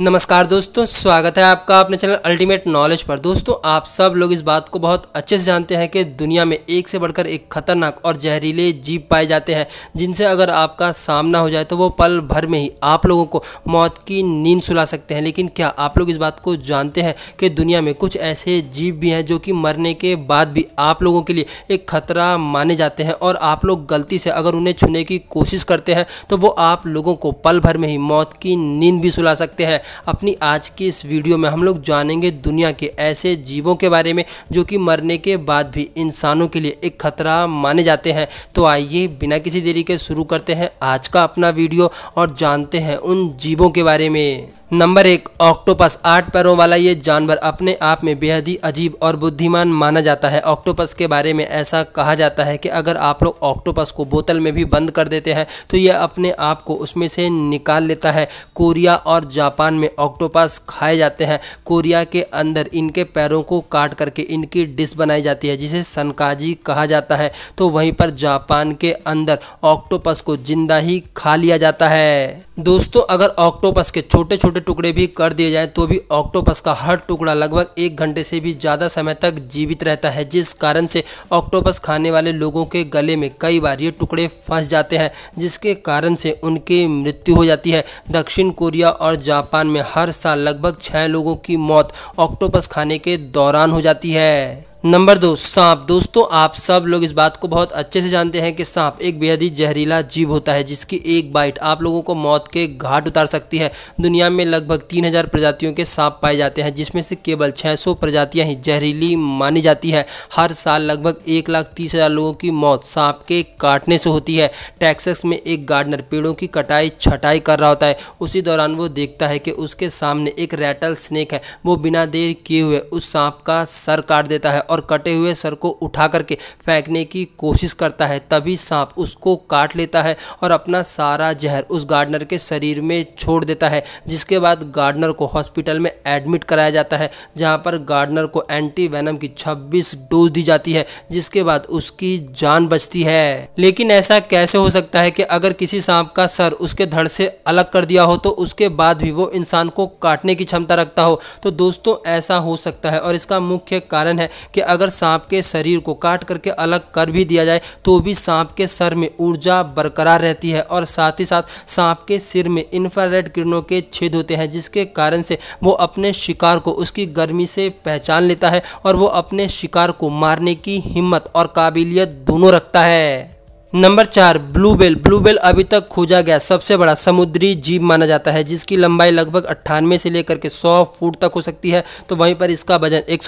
नमस्कार दोस्तों स्वागत है आपका अपने चैनल अल्टीमेट नॉलेज पर दोस्तों आप सब लोग इस बात को बहुत अच्छे से जानते हैं कि दुनिया में एक से बढ़कर एक खतरनाक और जहरीले जीव पाए जाते हैं जिनसे अगर आपका सामना हो जाए तो वो पल भर में ही आप लोगों को मौत की नींद सुला सकते हैं लेकिन क्या आप लोग इस बात को जानते हैं कि दुनिया में कुछ ऐसे जीव भी हैं जो कि मरने के बाद भी आप लोगों के लिए एक खतरा माने जाते हैं और आप लोग गलती से अगर उन्हें छूने की कोशिश करते हैं तो वो आप लोगों को पल भर में ही मौत की नींद भी सुला सकते हैं अपनी आज की इस वीडियो में हम लोग जानेंगे दुनिया के ऐसे जीवों के बारे में जो कि मरने के बाद भी इंसानों के लिए एक खतरा माने जाते हैं तो आइए बिना किसी देरी के शुरू करते हैं आज का अपना वीडियो और जानते हैं उन जीवों के बारे में नंबर एक ऑक्टोपस आठ पैरों वाला ये जानवर अपने आप में बेहद ही अजीब और बुद्धिमान माना जाता है ऑक्टोपस के बारे में ऐसा कहा जाता है कि अगर आप लोग ऑक्टोपस को बोतल में भी बंद कर देते हैं तो यह अपने आप को उसमें से निकाल लेता है कोरिया और जापान में ऑक्टोपस खाए जाते हैं कोरिया के अंदर इनके पैरों को काट करके इनकी डिश बनाई जाती है जिसे सनकाजी कहा जाता है तो वहीं पर जापान के अंदर ऑक्टोपस को जिंदा ही खा लिया जाता है दोस्तों अगर ऑक्टोपस के छोटे छोटे छोटे टुकड़े भी कर दिए जाए तो भी ऑक्टोपस का हर टुकड़ा लगभग एक घंटे से भी ज़्यादा समय तक जीवित रहता है जिस कारण से ऑक्टोपस खाने वाले लोगों के गले में कई बार ये टुकड़े फंस जाते हैं जिसके कारण से उनकी मृत्यु हो जाती है दक्षिण कोरिया और जापान में हर साल लगभग छः लोगों की मौत ऑक्टोपस खाने के दौरान हो जाती है नंबर दो सांप दोस्तों आप सब लोग इस बात को बहुत अच्छे से जानते हैं कि सांप एक बेहद ही जहरीला जीव होता है जिसकी एक बाइट आप लोगों को मौत के घाट उतार सकती है दुनिया में लगभग तीन हज़ार प्रजातियों के सांप पाए जाते हैं जिसमें से केवल 600 प्रजातियां ही जहरीली मानी जाती है हर साल लगभग एक लाख तीस हज़ार लोगों की मौत सांप के काटने से होती है टैक्सेस में एक गार्डनर पेड़ों की कटाई छटाई कर रहा होता है उसी दौरान वो देखता है कि उसके सामने एक रैटल स्नेक है वो बिना देर किए हुए उस सांप का सर काट देता है और कटे हुए सर को उठा करके फेंकने की कोशिश करता है तभी सांप उसको काट लेता है और अपना सारा जहर उस गार्डनर के शरीर में छोड़ देता है जिसके बाद गार्डनर को हॉस्पिटल में एडमिट कराया जाता है जहाँ पर गार्डनर को एंटी वैनम की छब्बीस डोज दी जाती है जिसके बाद उसकी जान बचती है लेकिन ऐसा कैसे हो सकता है कि अगर किसी सांप का सर उसके धड़ से अलग कर दिया हो तो उसके बाद भी वो इंसान को काटने की क्षमता रखता हो तो दोस्तों ऐसा हो सकता है और इसका मुख्य कारण है कि अगर सांप के शरीर को काट करके अलग कर भी दिया जाए तो भी सांप के सर में ऊर्जा बरकरार रहती है और साथ ही साथ सांप के सिर में इंफ्रारेड किरणों के छेद होते हैं जिसके कारण से वो अपने शिकार को उसकी गर्मी से पहचान लेता है और वो अपने शिकार को मारने की हिम्मत और काबिलियत दोनों रखता है नंबर चार ब्लू बेल ब्लू बेल अभी तक खोजा गया सबसे बड़ा समुद्री जीव माना जाता है जिसकी लंबाई लगभग अट्ठानवे से लेकर के 100 फुट तक हो सकती है तो वहीं पर इसका वजन एक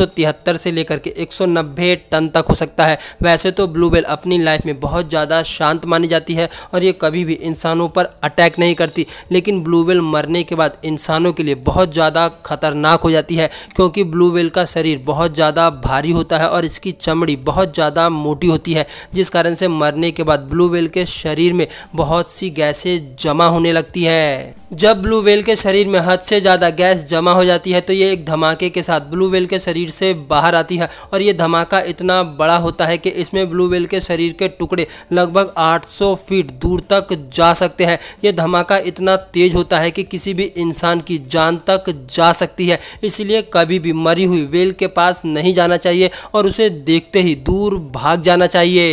से लेकर के 190 टन तक हो सकता है वैसे तो ब्लू बेल अपनी लाइफ में बहुत ज़्यादा शांत मानी जाती है और ये कभी भी इंसानों पर अटैक नहीं करती लेकिन ब्लू बेल मरने के बाद इंसानों के लिए बहुत ज़्यादा खतरनाक हो जाती है क्योंकि ब्लू बेल का शरीर बहुत ज़्यादा भारी होता है और इसकी चमड़ी बहुत ज़्यादा मोटी होती है जिस कारण से मरने के बाद बाद ब्लू वेल के शरीर में बहुत सी गैसें जमा होने लगती है जब ब्लू वेल के शरीर में हद से ज़्यादा गैस जमा हो जाती है तो ये एक धमाके के साथ ब्लू वेल के शरीर से बाहर आती है और ये धमाका इतना बड़ा होता है कि इसमें ब्लू वेल के शरीर के टुकड़े लगभग 800 फीट दूर तक जा सकते हैं ये धमाका इतना तेज होता है कि किसी भी इंसान की जान तक जा सकती है इसलिए कभी भी मरी हुई वेल के पास नहीं जाना चाहिए और उसे देखते ही दूर भाग जाना चाहिए